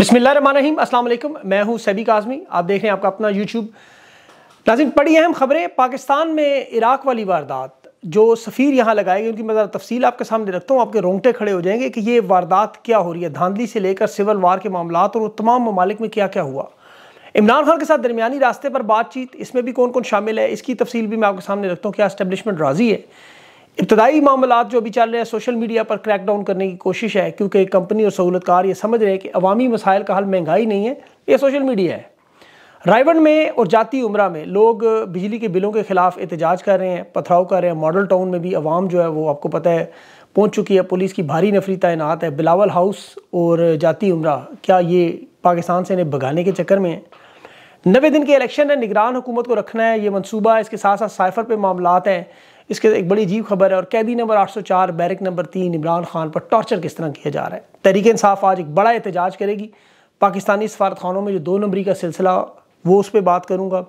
अस्सलाम वालेकुम मैं हूं सैबी काजमी आप देख रहे हैं आपका अपना यूट्यूब नाजिम बड़ी अहम खबरें पाकिस्तान में इराक वाली वारदात जो सफ़ीर यहाँ लगाए गए उनकी मैं ज़रा तफसील आपके सामने रखता हूँ आपके रोंगटे खड़े हो जाएंगे कि ये वारदात क्या हो रही है धांधली से लेकर सिविल वार के मामला और तमाम ममालिक में क्या क्या हुआ इमरान खान के साथ दरमियानी रास्ते पर बातचीत इसमें भी कौन कौन शामिल है इसकी तफसील भी मैं आपके सामने रखता हूँ क्या इस्टेबलिशमेंट राज़ी है इब्तदाई मामला जो अभी चल रहे हैं सोशल मीडिया पर क्रैक डाउन करने की कोशिश है क्योंकि कंपनी और सहूलतकार ये समझ रहे हैं कि अवामी मसाइल का हल महंगाई नहीं है ये सोशल मीडिया है रायवन में और जाती उम्र में लोग बिजली के बिलों के ख़िलाफ़ एहतजाज कर रहे हैं पथराव कर रहे हैं मॉडल टाउन में भी आवाम जो है वो आपको पता है पहुँच चुकी है पुलिस की भारी नफरी तैनात है बिलावल हाउस और जाती उम्र क्या ये पाकिस्तान से इन्हें भगाने के चक्कर में है नवे दिन के इलेक्शन है निगरान हुकूमत को रखना है ये मनसूबा है इसके साथ साथ साइफर पर मामलात हैं इसके एक बड़ी अजीब खबर है और कैदी नंबर 804 बैरक नंबर तीन इमरान खान पर टॉर्चर किस तरह किया जा रहा है तहरीक इंसाफ आज एक बड़ा एहतजाज करेगी पाकिस्तानी सफारतखानों में जो दो नंबरी का सिलसिला वो उस पर बात करूँगा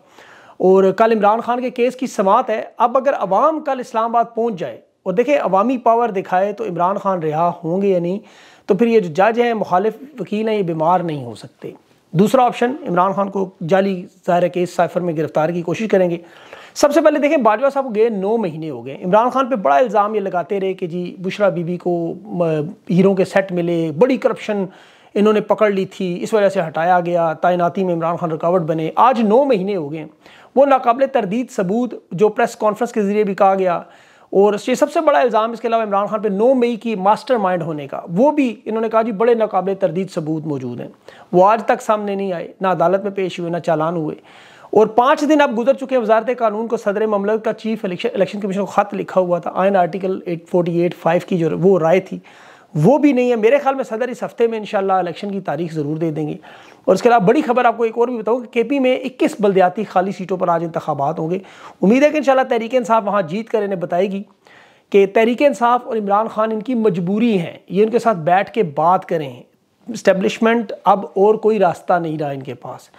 और कल इमरान खान के केस की समात है अब अगर अवाम कल इस्लामाबाद पहुँच जाए और देखें अवामी पावर दिखाए तो इमरान खान रिहा होंगे या नहीं तो फिर ये जो जज हैं मुखालिफ वकील हैं ये बीमार नहीं हो सकते दूसरा ऑप्शन इमरान खान को जाली ज़ाहिर केस साइफर में गिरफ्तार की कोशिश करेंगे सबसे पहले देखें बाजवा साहब गए नौ महीने हो गए इमरान खान पे बड़ा इल्ज़ाम ये लगाते रहे कि जी बुशरा बीबी को हीरों के सेट मिले बड़ी करप्शन इन्होंने पकड़ ली थी इस वजह से हटाया गया तैनाती में इमरान खान रुकावट बने आज नौ महीने हो गए वो नाकबले तरदीद सबूत जो प्रेस कॉन्फ्रेंस के ज़रिए भी कहा गया और ये सबसे बड़ा इल्ज़ाम इसके अलावा इमरान खान पे नौ मई की मास्टर माइंड होने का वो भी इन्होंने कहा जी बड़े नाकबले तरदीद सबूत मौजूद हैं वो आज तक सामने नहीं आए ना अदालत में पेश हुए ना चालान हुए और पाँच दिन अब गुजर चुके हैं वजारत कानून को सदर ममलक का चीफ इलेक्शन कमीशन को ख़त लिखा हुआ था आयन article eight forty eight five की जो वो राय थी वो भी नहीं है मेरे ख्याल में सदर इस हफ्ते में इन इलेक्शन की तारीख ज़रूर दे देंगे और इसके अलावा बड़ी खबर आपको एक और भी बताऊँ कि के पी में इक्कीस बल्दियाती खाली सीटों पर आज इंतबात होंगे उम्मीद है कि इन तहरीक इंसाफ वहाँ जीत कर इन्हें बताएगी कि तहरीक इंसाफ और इमरान खान इनकी मजबूरी है ये इनके साथ बैठ के बात करें इस्टेब्लिशमेंट अब और कोई रास्ता नहीं रहा इनके पास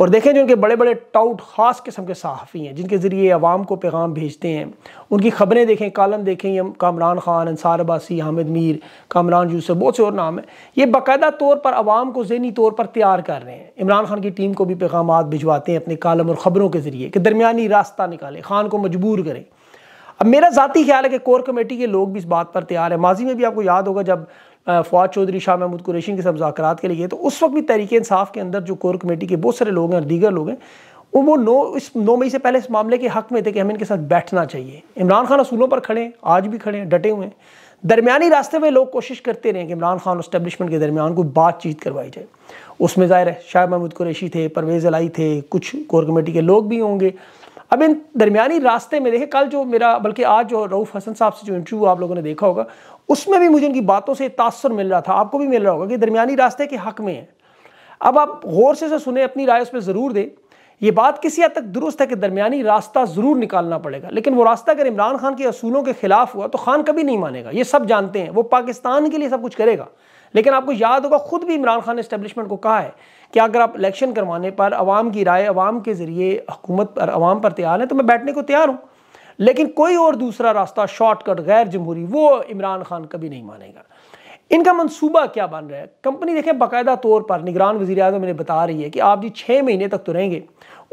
और देखें जो उनके बड़े बड़े टाउट खास किस्म के सहाफ़ी हैं जिनके ज़रिए आवाम को पैगाम भेजते हैं उनकी ख़बरें देखें कालम देखें ये कामरान खान अंसार अबासी हामिद मीर कामरान यूसफ बहुत से और नाम हैं ये बाकायदा तौर पर आवाम को जहनी तौर पर तैयार कर रहे हैं इमरान खान की टीम को भी पैगाम भिजवाते हैं अपने कालम और ख़बरों के ज़रिए कि दरमिया रास्ता निकालें खान को मजबूर करें अब मेरा ज़ाती ख्याल है कि कोर कमेटी के लोग भी इस बात पर तैयार है माजी में भी आपको याद होगा जब फवाद चौधरी शाह महमूद कुरेशी के साथ मुजात के लिए तो उस वक्त भी तहरीक इंसाफ के अंदर जो कोर कमेटी के बहुत सारे लोग हैं और दीगर लोग हैं वो नौ इस नौ मई से पहले इस मामले के हक में थे कि हमें इनके साथ बैठना चाहिए इमरान खान असूलों पर खड़े हैं आज भी खड़े हैं डटे हुए हैं दरमियानी रास्ते में लोग कोशिश करते रहे कि इमरान खान इस्टेबलिशमेंट के दरमियान कोई बातचीत करवाई जाए उसमें ज़ाहिर है शाह महमूद कुरेशी थे परवेज़ अलाई थे कुछ कोर कमेटी के लोग भी होंगे अब इन दरमियानी रास्ते में देखें कल जो मेरा बल्कि आज जो रऊफ़ हसन साहब से जो इंटरव्यू आप लोगों ने देखा होगा उसमें भी मुझे इनकी बातों से तासर मिल रहा था आपको भी मिल रहा होगा कि दरमियानी रास्ते के हक में है अब आप गौर से सुने अपनी राय उस पर ज़रूर दें ये बात किसी हद तक दुरुस्त है कि दरमियानी रास्ता ज़रूर निकालना पड़ेगा लेकिन वो रास्ता अगर इमरान खान के असूलों के ख़िलाफ़ हुआ तो खान कभी नहीं मानेगा ये सब जानते हैं वो पाकिस्तान के लिए सब कुछ करेगा लेकिन आपको याद होगा खुद भी इमरान खान ने इस्टेब्लिशमेंट को कहा है कि अगर आप इलेक्शन करवाने पर आवाम की राय आवाम के ज़रिए हुकूमत पर आवाम पर तैयार हैं तो मैं बैठने को तैयार हूँ लेकिन कोई और दूसरा रास्ता शॉर्टकट गैर जमहूरी वो इमरान खान कभी नहीं मानेगा इनका मंसूबा क्या बन रहा है कंपनी देखें बाकायदा तौर पर निगरान वजी अजम इन्हें बता रही है कि आप जी छः महीने तक तो रहेंगे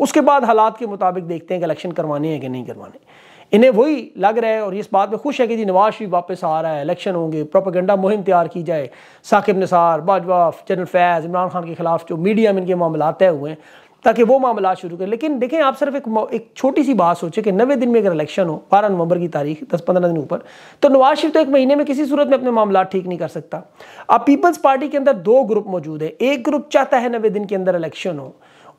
उसके बाद हालात के मुताबिक देखते हैं कि इलेक्शन करवाने हैं कि नहीं करवाने इन्हें वही लग रहा है और इस बात में खुश है कि जी नवाज शरीफ वापस आ रहा है इलेक्शन होंगे प्रोपागेंडा मुहिम तैयार की जाए साकिब निसार बाजवा जनरल फैज़ इमरान खान के खिलाफ जो मीडिया में इनके मामला तय हुए हैं ताकि वो मामला शुरू करें लेकिन देखें आप सिर्फ एक एक छोटी सी बात सोचें कि नवे दिन में अगर इलेक्शन हो बारह नवंबर की तारीख दस पंद्रह दिन ऊपर तो नवाज शरीफ तो एक महीने में किसी सूरत में अपने मामला ठीक नहीं कर सकता अब पीपल्स पार्टी के अंदर दो ग्रुप मौजूद है एक ग्रुप चाहता है नबे दिन के अंदर इलेक्शन हो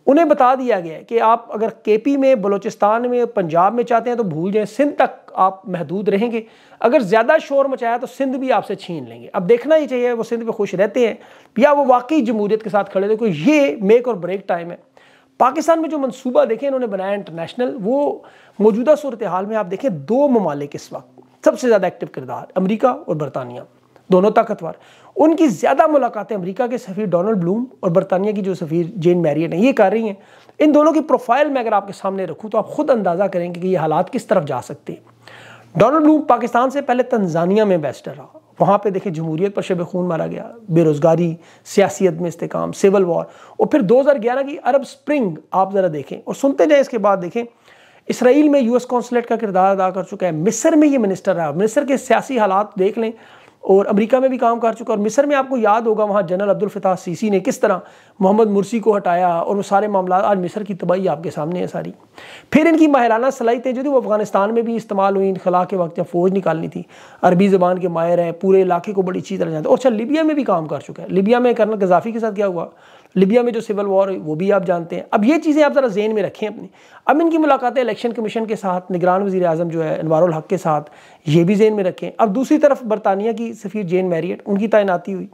उन्हें बता दिया गया कि आप अगर केपी में बलूचिस्तान में पंजाब में चाहते हैं तो भूल जाएं सिंध तक आप महदूद रहेंगे अगर ज़्यादा शोर मचाया तो सिंध भी आपसे छीन लेंगे अब देखना ही चाहिए वो सिंध में खुश रहते हैं या वो वाकई जमूरीत के साथ खड़े देखो ये मेक और ब्रेक टाइम है पाकिस्तान में जो मनसूबा देखें इन्होंने बनाया इंटरनेशनल वो मौजूदा सूरत हाल में आप देखें दो ममालिक इस वक्त सबसे ज़्यादा एक्टिव किरदार अमरीका और बरतानिया दोनों ताकतवर उनकी ज़्यादा मुलाकातें अमेरिका के सफ़ीर डोनाल्ड ब्लूम और बरतानिया की जो सफ़ीर जेन मैरियन है ये कर रही हैं इन दोनों की प्रोफाइल मैं अगर आपके सामने रखूँ तो आप खुद अंदाज़ा करेंगे कि ये हालात किस तरफ जा सकते हैं डोनाल्ड ब्लूम पाकिस्तान से पहले तंजानिया में बेस्टर रहा वहाँ पर देखें जमहूरियत पर शब खून मारा गया बेरोज़गारी सियासियत में इस्तेकाम सिविल वॉर और फिर दो हज़ार ग्यारह की अरब स्प्रिंग आप ज़रा देखें और सुनते जाएँ इसके बाद देखें इसराइल में यूएस कौंसलेट का किरदार अदा कर चुका है मिसर में ये मिनिस्टर रहा मिसर के सियासी हालात देख लें और अमेरिका में भी काम कर चुका और मिस्र में आपको याद होगा वहाँ जनरल अब्दुल फताह सीसी ने किस तरह मोहम्मद मुर्सी को हटाया और वो सारे मामला आज मिस्र की तबाही आपके सामने है सारी फिर इनकी माहराना सलाहितें जो थी वो अफगानिस्तान में भी इस्तेमाल हुई इनखला के वक्त जब फौज निकालनी थी अरबी ज़बान के मायर हैं पूरे इलाके को बड़ी अच्छी तरह जानते और अच्छा लिबिया में भी काम कर चुका है लिबिया में कर्नल गजाफी के साथ क्या हुआ लिबिया में जो सिविल वॉर हुई वो भी आप जानते हैं अब ये चीज़ें आप ज़रा जेन में रखें अपनी अब इनकी मुलाकातें इलेक्शन कमीशन के साथ निगरान वजी अजम जो है अनवारुल हक के साथ ये भी जेन में रखें अब दूसरी तरफ बरतानिया की सफ़ीर जेन मैरियट उनकी तैनाती हुई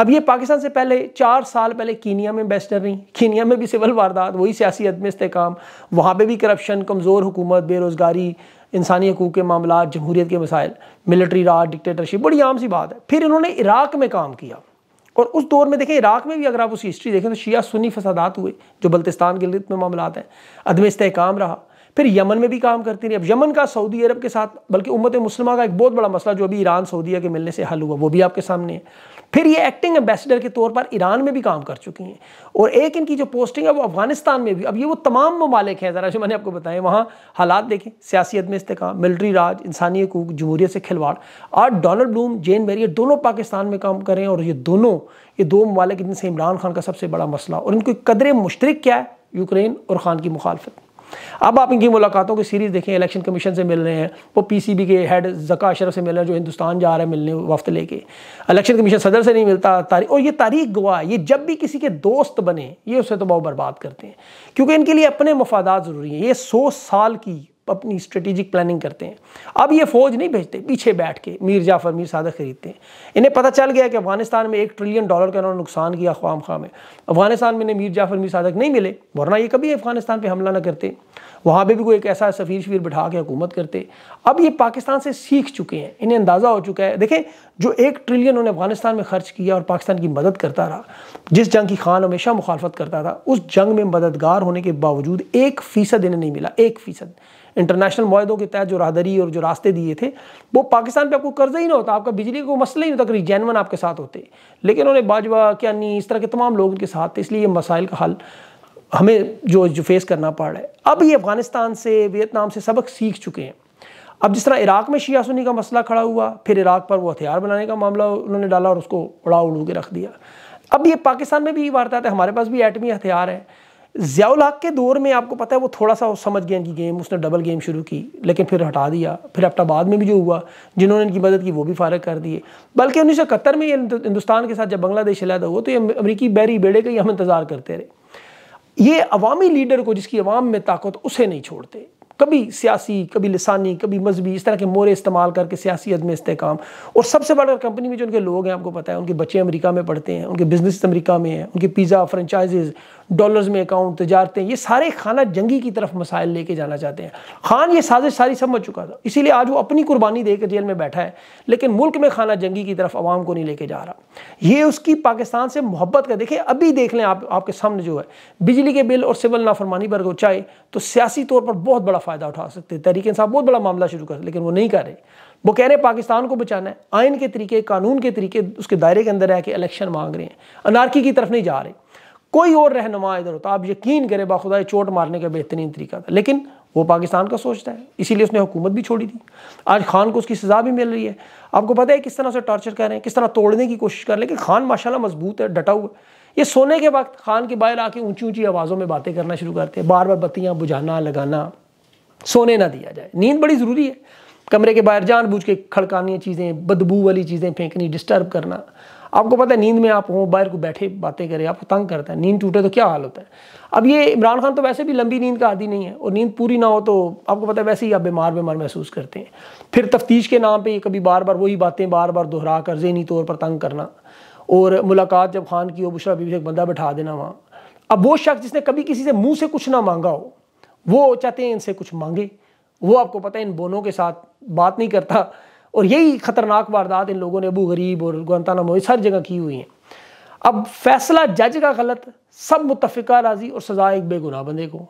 अब ये पाकिस्तान से पहले चार साल पहले कीनिया में बेस्टर रही कीनिया में भी सिविल वारदात वही सियासी अदम इसकाम वहाँ पर भी करप्शन कमज़ोर हुकूमत बेरोज़गारी इंसानी हकूक़ के मामला जमहूरीत के मसाइल मिलिट्री राज डिक्टेटरशिप बड़ी आम सी बात है फिर इन्होंने इराक में काम किया और उस दौर में देखें इराक में भी अगर आप उसकी हिस्ट्री देखें तो शिया सुनी फसादात हुए जो बल्तिस्तान गिलगित में मामला हैं अदम इसकाम रहा फिर यमन में भी काम करती रही अब यमन का सऊदी अरब के साथ बल्कि उम्मत मुस्लिमा का एक बहुत बड़ा मसला जो अभी ईरान सऊदीया के मिलने से हल हुआ वो भी आपके सामने है फिर ये एक्टिंग एम्बेसडर के तौर पर ईरान में भी काम कर चुकी हैं और एक इनकी जो पोस्टिंग है वो अफगानिस्तान में भी अब ये वो तमाम ममालिक हैं ज़रा जो मैंने आपको बताया वहाँ हालात देखें सियासी में इस्तेकाम मिलिट्री राज इंसानी हकूक जमहूरियत से खिलवाड़ आज डोनल्ड ब्लूम जेन मेरी ये दोनों पाकिस्तान में काम कर रहे हैं और ये दोनों ये दो ममालिक इनसे इमरान खान का सबसे बड़ा मसला और इनकी कदर मुश्तरक क्या है यूक्रेन और खान की मुखालफत अब आप इनकी मुलाकातों की सीरीज़ देखें इलेक्शन कमीशन से मिल रहे हैं वो पीसीबी के हेड जका अशरफ से मिल रहे हैं जो हिंदुस्तान जा रहे हैं मिलने वक्त लेके इलेक्शन कमीशन सदर से नहीं मिलता तारीख और ये तारीख गवाह ये जब भी किसी के दोस्त बने ये उससे तो बहुत बर्बाद करते हैं क्योंकि इनके लिए अपने मफादा ज़रूरी हैं ये सौ साल की अपनी स्ट्रेटेजिक प्लानिंग करते हैं अब ये फौज नहीं भेजते पीछे बैठ के मीर जाफर मीर सादक खरीदते हैं इन्हें पता चल गया कि अफगानिस्तान में एक ट्रिलियन डॉलर का इन्होंने नुकसान किया ख्वाम खाम में अफगानिस्तान में इन्हें मीर जाफर मीर सादक नहीं मिले वरना ये कभी अफगानिस्तान पर हमला ना करते वहाँ पर भी कोई एक ऐसा सफ़ीर शफीर बिठा के हुकूमत करते अब ये पाकिस्तान से सीख चुके हैं इन्हें अंदाज़ा हो चुका है देखें जो एक ट्रिलियन उन्होंने अफगानिस्तान में खर्च किया और पाकिस्तान की मदद करता रहा जिस जंग की खान हमेशा मुखालफत करता था उस जंग में मददगार होने के बावजूद एक फ़ीसद इन्हें नहीं मिला एक फ़ीसद इंटरनेशनल माहदों के तहत जो राहदरी और जो रास्ते दिए थे वो पाकिस्तान पे आपको कर्जा ही ना होता आपका बिजली का कोई मसला ही नहीं होता जैनवन आपके साथ होते लेकिन उन्हें बाजवा क्या नहीं इस तरह के तमाम लोग उनके साथ थे इसलिए ये मसाइल का हल हमें जो जो फेस करना पड़ रहा है अब ये अफ़गानिस्तान से वियतनाम से सबक सीख चुके हैं अब जिस तरह इराक़ में शिया सुनी का मसला खड़ा हुआ फिर इराक़ पर वो हथियार बनाने का मामला उन्होंने डाला और उसको उड़ा उड़ू के रख दिया अब ये पाकिस्तान में भी वार्ता है हमारे पास भी एटमी हथियार है ज़ियाउल हक के दौर में आपको पता है वो थोड़ा सा समझ गया कि गेम उसने डबल गेम शुरू की लेकिन फिर हटा दिया फिर बाद में भी जो हुआ जिन्होंने इनकी मदद की वो भी फारग कर दिए बल्कि उन्नीस में हिंदुस्तान के साथ जब बांग्लादेश अलहदा हुआ तो ये अमरीकी बैरी बेड़े का ही हम इंतज़ार करते रहे ये अवामी लीडर को जिसकी अवाम में ताकत उसे नहीं छोड़ते कभी सियासी कभी लसानी कभी मजहबी इस तरह के मोरे इस्तेमाल करके सियासी अदम इसकाम और सबसे बड़ा कंपनी में जो उनके लोग हैं आपको पता है उनके बच्चे अमरीका में पढ़ते हैं उनके बिजनेस अमरीका में हैं उनके पिज़्ज़ा फ्रेंचाइजेज़ डॉलर्स में अकाउंट तजारतें ये सारे खाना जंगी की तरफ मसाइल लेके जाना चाहते हैं खान ये साजिश सारी समझ चुका था इसीलिए आज वो अपनी कुर्बानी देकर जेल में बैठा है लेकिन मुल्क में खाना जंगी की तरफ आवाम को नहीं लेके जा रहा ये उसकी पाकिस्तान से मोहब्बत का देखिए अभी देख लें आप आपके सामने जो है बिजली के बिल और सिविल नाफरमानी पर चाहे तो सियासी तौर पर बहुत बड़ा फ़ायदा उठा सकते तहरीक इंसाफ बहुत बड़ा मामला शुरू कर लेकिन वो नहीं कर रहे वो कह रहे हैं पाकिस्तान को बचाना है आइन के तरीके कानून के तरीके उसके दायरे के अंदर रह के इलेक्शन मांग रहे हैं अनारकी की तरफ नहीं जा रहे कोई और रहनुमा इधर होता आप यकीन करें बाखुदा चोट मारने का बेहतरीन तरीका था लेकिन वो पाकिस्तान का सोचता है इसीलिए उसने हुकूमत भी छोड़ी थी आज खान को उसकी सज़ा भी मिल रही है आपको पता है किस तरह से टॉर्चर कर रहे हैं किस तरह तोड़ने की कोशिश कर रहे हैं लेकिन खान माशाल्लाह मजबूत है डटा हुआ ये सोने के वक्त खान के बाहर आके ऊंची ऊंची आवाज़ों में बातें करना शुरू करते हैं बार बार बत्तियाँ बुझाना लगाना सोने ना दिया जाए नींद बड़ी ज़रूरी है कमरे के बाहर जानबूझ के खड़कानी चीज़ें बदबू वाली चीज़ें फेंकनी डिस्टर्ब करना आपको पता है नींद में आप हों बाहर को बैठे बातें करें आपको तंग करता है नींद टूटे तो क्या हाल होता है अब ये इमरान खान तो वैसे भी लंबी नींद का आदि नहीं है और नींद पूरी ना हो तो आपको पता है वैसे ही आप बीमार बीमार महसूस करते हैं फिर तफ्तीश के नाम पर कभी बार बार वही बातें बार बार दोहरा कर जहनी तौर पर तंग करना और मुलाकात जब खान की हो बुशरा बीबी से एक बंदा बैठा देना वहाँ अब वो शख्स जिसने कभी किसी से मुँह से कुछ ना मांगा हो वो चाहते हैं इनसे कुछ मांगे वो आपको पता है इन बोनों के साथ बात नहीं करता और यही ख़तरनाक वारदात इन लोगों ने अबू गरीब और गुआतानामो इस हर जगह की हुई हैं अब फैसला जज का गलत सब मुतफ़ा राजी और सज़ा एक बेगुनाह बंदे को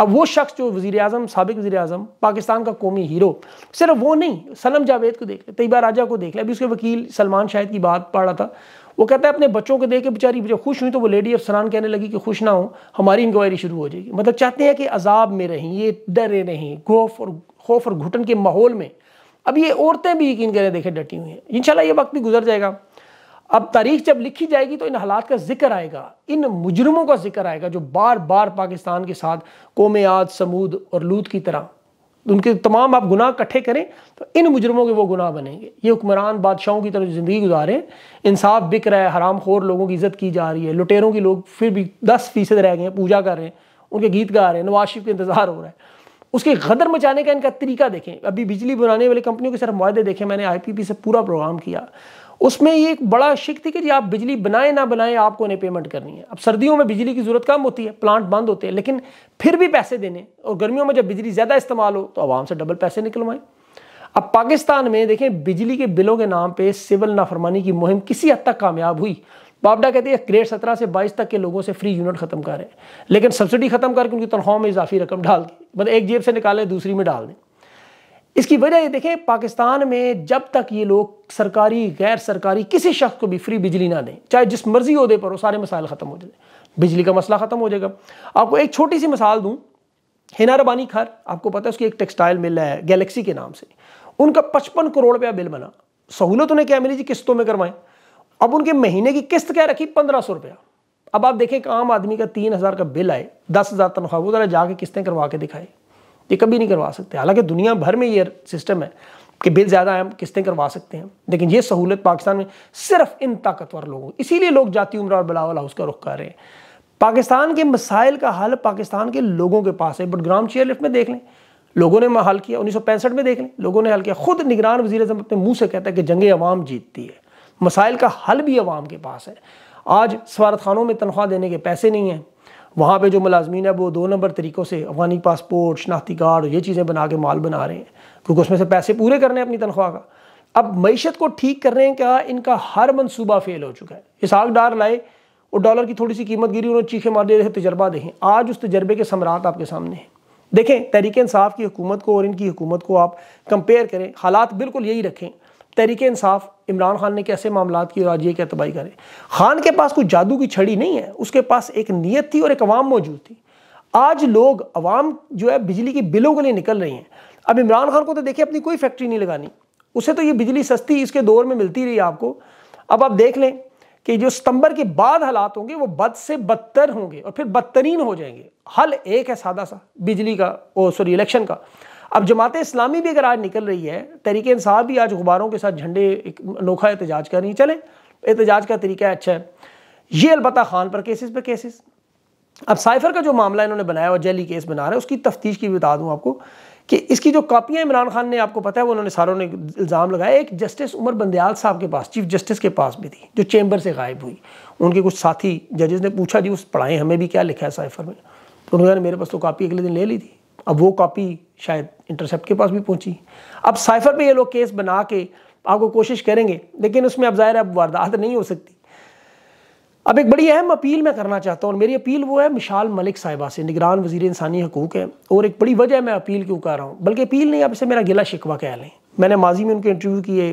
अब वो शख्स जो वजीर अजम सबक वज़ी अजम पाकिस्तान का कौमी हीरो सिर्फ वो नहीं सलम जावेद को देख ले तयबा राजा को देख ले अभी उसके वकील सलमान शाहिद की बात पढ़ रहा था वो कहता है अपने बच्चों को दे के बेचारी जब खुश हुई तो वो लेडी अफसरान कहने लगी कि खुश ना हो हमारी इंक्वायरी शुरू हो जाएगी मतलब चाहते हैं कि अजाब में रहें ये डरे रहें खौफ और खौफ और घुटन के माहौल में अब ये औरतें भी यकीन करें देखें डटी हुई हैं इन ये वक्त भी गुजर जाएगा अब तारीख जब लिखी जाएगी तो इन हालात का जिक्र आएगा इन मुजरमों का जिक्र आएगा जो बार बार पाकिस्तान के साथ कोमयाद समूद और लूत की तरह उनके तमाम आप गुनाह इकट्ठे करें तो इन मुजरमों के वो गुनाह बनेंगे ये हुक्मरान बादशाहों की तरह ज़िंदगी गुजारें इंसाफ बिक रहा है हराम खोर लोगों की इज्जत की जा रही है लुटेरों की लोग फिर भी दस फीसद रह गए हैं पूजा कर रहे हैं उनके गीत गा रहे हैं नवाज शरीफ का इंतज़ार हो रहा है उसके गदर मचाने का इनका तरीका देखें अभी बिजली बनाने वाली कंपनियों के सर माहे देखें मैंने आई पी पी से पूरा प्रोग्राम किया उसमें ये एक बड़ा शिक थी कि जी आप बिजली बनाए ना बनाए आपको उन्हें पेमेंट करनी है अब सर्दियों में बिजली की ज़रूरत कम होती है प्लांट बंद होते हैं लेकिन फिर भी पैसे देने और गर्मियों में जब बिजली ज़्यादा इस्तेमाल हो तो आवाम से डबल पैसे निकलवाएं अब पाकिस्तान में देखें बिजली के बिलों के नाम पर सिविल नाफरमानी की मुहिम किसी हद तक कामयाब हुई बाबडा कहते हैं ग्रेड सत्रह से बाईस तक के लोगों से फ्री यूनिट ख़त्म करें लेकिन सब्सिडी ख़त्म करके उनकी तनख्वाह में इजाफी रकम डाल दी मतलब एक जेब से निकालें दूसरी में डाल दें इसकी वजह ये देखें पाकिस्तान में जब तक ये लोग सरकारी गैर सरकारी किसी शख्स को भी फ्री बिजली ना दें चाहे जिस मर्जी अहदे पर हो सारे मसाइल ख़त्म हो जाए बिजली का मसला ख़त्म हो जाएगा आपको एक छोटी सी मिसाल दूँ हिना रबानी खर आपको पता है उसकी एक टेक्सटाइल मिल है गैलेक्सी के नाम से उनका पचपन करोड़ रुपया बिल बना सहूलत उन्हें क्या मिली जी किस्तों में करवाएं अब उनके महीने की किस्त क्या रखी पंद्रह सौ रुपया अब आप देखें एक आम आदमी का तीन हज़ार का बिल आए दस हज़ार तनख्वाह वो ज़रा जाके किस्तें करवा के दिखाए ये कभी नहीं करवा सकते हालांकि दुनिया भर में ये सिस्टम है कि बिल ज़्यादा है हम किस्तें करवा सकते हैं लेकिन ये सहूलत पाकिस्तान में सिर्फ इन ताकतवर लोगों इसीलिए लोग जाती उम्र और बलावल हाउस का रुख कर रहे हैं पाकिस्तान के मसाइल का हल पाकिस्तान के लोगों के पास है बट ग्राम चेयर लिफ्ट में देख लें लोगों ने हल किया उन्नीस में देख लें लोगों ने हल किया खुद निगरान वजी अजम अपने मुँह से कहता है कि जंग अवाम जीतती है मसाइल का हल भी अवाम के पास है आज सफारत खानों में तनख्वाह देने के पैसे नहीं हैं वहाँ पर जो मुलाजमीन है वो दो नंबर तरीक़ों से अफगानी पासपोर्ट शनाख्ती कार्ड ये चीज़ें बना के माल बना रहे हैं क्योंकि उसमें से पैसे पूरे करने हैं अपनी तनख्वाह का अब मीशत को ठीक करने का इनका हर मनसूबा फेल हो चुका है आग डार लाए और डॉलर की थोड़ी सी कीमत गिरी उन्होंने चीखे मार दिए तजर्बा देखें आज उस तजर्बे के समरात आपके सामने हैं देखें तहरीक इंसाफ की हुकूमत को और इनकी हुकूमत को आप कंपेयर करें हालात बिल्कुल यही रखें तरीके इंसाफ इमरान खान ने कैसे मामला की ये क्या तबाही करें खान के पास कोई जादू की छड़ी नहीं है उसके पास एक नीयत थी और एक अवाम मौजूद थी आज लोग अवाम जो है बिजली के बिलों के लिए निकल रही हैं अब इमरान खान को तो देखिए अपनी कोई फैक्ट्री नहीं लगानी उसे तो ये बिजली सस्ती इसके दौर में मिलती रही आपको अब आप देख लें कि जो सितंबर के बाद हालात होंगे वो बद से बदतर होंगे और फिर बदतरीन हो जाएंगे हल एक है सादा सा बिजली का ओ सॉरी इलेक्शन का अब जमात इस्लामी भी अगर आज निकल रही है तरीके इंसाफ भी आज गुब्बारों के साथ झंडे एक अनोखा एहतजाज कर रही चले एहतजाज का तरीका अच्छा है ये अलबत् खान पर केसेस पर केसेस अब साइफर का जो मामला इन्होंने बनाया और जेली केस बना रहे हैं उसकी तफ्तीश की भी बता दूँ आपको कि इसकी जो कापियाँ इमरान खान ने आपको पता है वो उन्होंने सारों ने इल्ज़ाम लगाया एक जस्टिस उमर बंदयाल साहब के पास चीफ जस्टिस के पास भी थी जो चैम्बर से गायब हुई उनके कुछ साथी जजेस ने पूछा जी उस पढ़ाएँ हमें भी क्या लिखा है साइफर में तो उन्होंने मेरे पास तो कापी अगले दिन ले ली थी अब वो कॉपी शायद इंटरसेप्ट के पास भी पहुंची अब साइफर पे ये लोग केस बना के आपको कोशिश करेंगे लेकिन उसमें अब ज़ाहिर अब वारदात नहीं हो सकती अब एक बड़ी अहम अपील मैं करना चाहता हूँ और मेरी अपील वो है मिशाल मलिक साहिबा से निगरान वजीर इंसानी हकूक है और एक बड़ी वजह मैं अपील क्यों कर रहा हूँ बल्कि अपील नहीं आप इसे मेरा गिला शिकवा कह लें मैंने माजी में उनके इंटरव्यू किए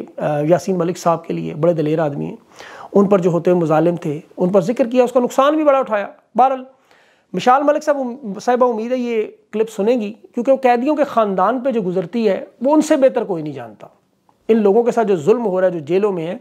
यासीन मलिक साहब के लिए बड़े दलेर आदमी हैं उन पर जो होते हुए मुजालिम थे उन पर जिक्र किया उसका नुकसान भी बड़ा उठाया बहरल मिशाल मलिक साहब साहिबा उम्मीद है ये क्लिप सुनेंगी क्योंकि वो कैदियों के ख़ानदान पे जो गुजरती है वो उनसे बेहतर कोई नहीं जानता इन लोगों के साथ जो जुल्म हो रहा है जो जेलों में है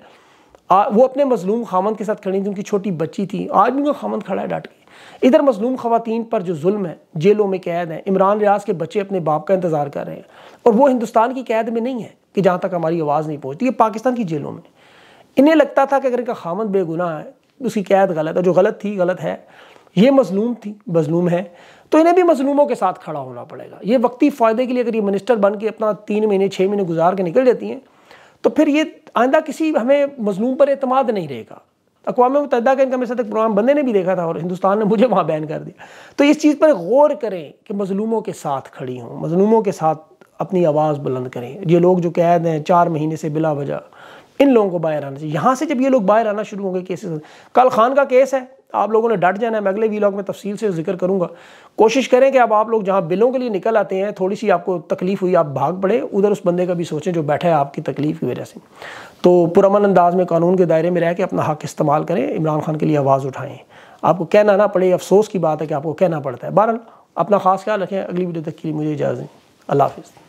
आ, वो अपने मजलूम खामंद के साथ खड़ी थी उनकी छोटी बच्ची थी आज भी उनका खामन खड़ा है डांट के इधर मजलूम खातन पर जो जुल्म है जेलों में कैद है इमरान रियाज के बच्चे अपने बाप का इंतज़ार कर रहे हैं और वो हिंदुस्तान की कैद में नहीं है कि जहाँ तक हमारी आवाज़ नहीं पहुँचती ये पाकिस्तान की जेलों में इन्हें लगता था कि अगर इनका खामंद बेगुनाह है उसकी कैद गलत है जो गलत थी गलत है ये मजलूम थी मजलूम है तो इन्हें भी मजलूमों के साथ खड़ा होना पड़ेगा ये वक्ती फ़ायदे के लिए अगर ये मिनिस्टर बन के अपना तीन महीने छः महीने गुजार के निकल जाती हैं तो फिर ये आइंदा किसी हमें मजलूम पर अतमाद नहीं रहेगा अकवा मुतहदा का इनका मेरे साथ एक प्रोग्राम बंदे ने भी देखा था और हिंदुस्तान ने मुझे वहाँ बैन कर दिया तो इस चीज़ पर गौर करें कि मजलूमों के साथ खड़ी हों मजलूमों के साथ अपनी आवाज़ बुलंद करें ये लोग जो कैद हैं चार महीने से बिला वजह इन लोगों को बाहर आना चाहिए यहाँ से जब ये लोग बाहर आना शुरू होंगे केसेस कल खान का केस है आप लोगों ने डट जाना है मैं अगले वीलॉग में तफसील से जिक्र करूँगा कोशिश करें कि अब आप लोग जहाँ बिलों के लिए निकल आते हैं थोड़ी सी आपको तकलीफ हुई आप भाग पड़े उधर उस बंदे का भी सोचें जो बैठा है आपकी तकलीफ की वजह से तो पुरमन अंदाज में कानून के दायरे में रह के अपना हक इस्तेमाल करें इमरान खान के लिए आवाज़ उठाएँ आपको कहना ना पड़े अफसोस की बात है कि आपको कहना पड़ता है बहरहाल अपना खास ख्याल रखें अगली वीडियो तक के लिए मुझे इजाज़त अल्लाह हाफिज़